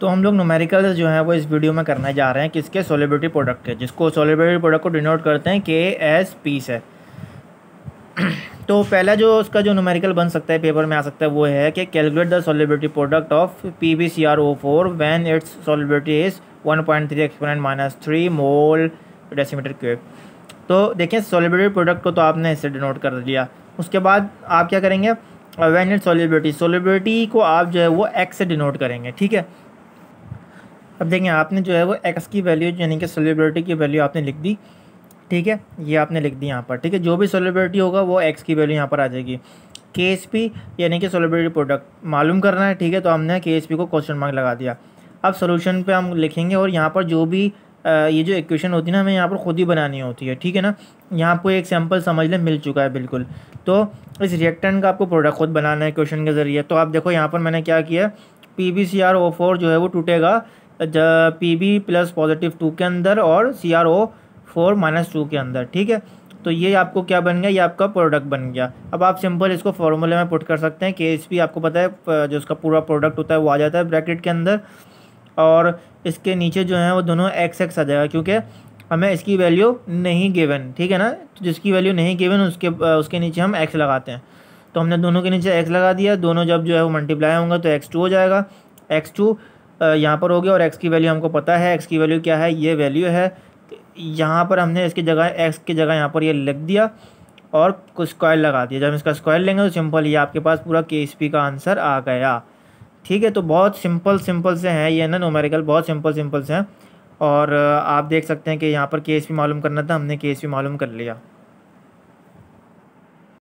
तो हम लोग नोमेरिकल जो है वो इस वीडियो में करने जा रहे हैं किसके सोलिब्रिटी प्रोडक्ट के जिसको सोलिब्रिटी प्रोडक्ट को डिनोट करते हैं के एस पी से तो पहला जो उसका जो नोमेरिकल बन सकता है पेपर में आ सकता है वो है कि calculate the solubility product of P V C R O four when its solubility is one point three exponent minus three mole decimeter cube तो देखिए सोलिब्रिटी प्रोडक्ट को तो आपने इससे डिनोट कर लिया उसके बाद आप क्या करेंगे वैन इट सोलिब्रिटी सोलिब्रिटी को आप जो है वो एक्स से डिनोट करेंगे ठीक है अब देखें आपने जो है वो एक्स की वैल्यू यानी कि सेलिब्रिटी की वैल्यू आपने लिख दी ठीक है ये आपने लिख दी यहाँ पर ठीक है जो भी सेलिब्रिटी होगा वो एक्स की वैल्यू यहाँ पर आ जाएगी के एस पी यानी कि सेलिब्रिटी प्रोडक्ट मालूम करना है ठीक है तो हमने के एस पी को क्वेश्चन मार्क लगा दिया अब सोल्यूशन पर हम लिखेंगे और यहाँ पर जो भी ये जो इक्वेशन होती है ना हमें यहाँ पर ख़ुद ही बनानी होती है ठीक है ना यहाँ पर एक सैम्पल समझ लें मिल चुका है बिल्कुल तो इस रिएक्टेंट का आपको प्रोडक्ट खुद बनाना है क्वेश्चन के ज़रिए तो आप देखो यहाँ पर मैंने क्या किया P B C R O four जो है वो टूटेगा P B plus positive two के अंदर और C R O four minus two के अंदर ठीक है तो ये आपको क्या बन गया ये आपका प्रोडक्ट बन गया अब आप सिंपल इसको फॉर्मूले में पुट कर सकते हैं के एस पी आपको पता है जो इसका पूरा प्रोडक्ट होता है वो आ जाता है ब्रैकेट के अंदर और इसके नीचे जो है वो दोनों एक्स एक्स आ जाएगा क्योंकि हमें इसकी वैल्यू नहीं गिवन ठीक है ना तो जिसकी वैल्यू नहीं गिवन उसके उसके नीचे हम एक्स लगाते हैं तो हमने दोनों के नीचे एक्स लगा दिया दोनों जब जो है वो मल्टीप्लाई होंगे तो एक्स टू हो जाएगा एक्स टू यहाँ पर होगी और एक्स की वैल्यू हमको पता है एक्स की वैल्यू क्या है ये वैल्यू है यहाँ पर हमने इसकी जगह एक्स की जगह यहाँ पर ये लिख दिया और कुछ स्क्वायर लगा दिया जब हम इसका स्क्वायर लेंगे तो सिंपल ये आपके पास पूरा के का आंसर आ गया ठीक है तो बहुत सिंपल सिंपल से हैं ये ना नोमेरिकल बहुत सिंपल सिंपल से हैं और आप देख सकते हैं कि यहाँ पर के मालूम करना था हमने के मालूम कर लिया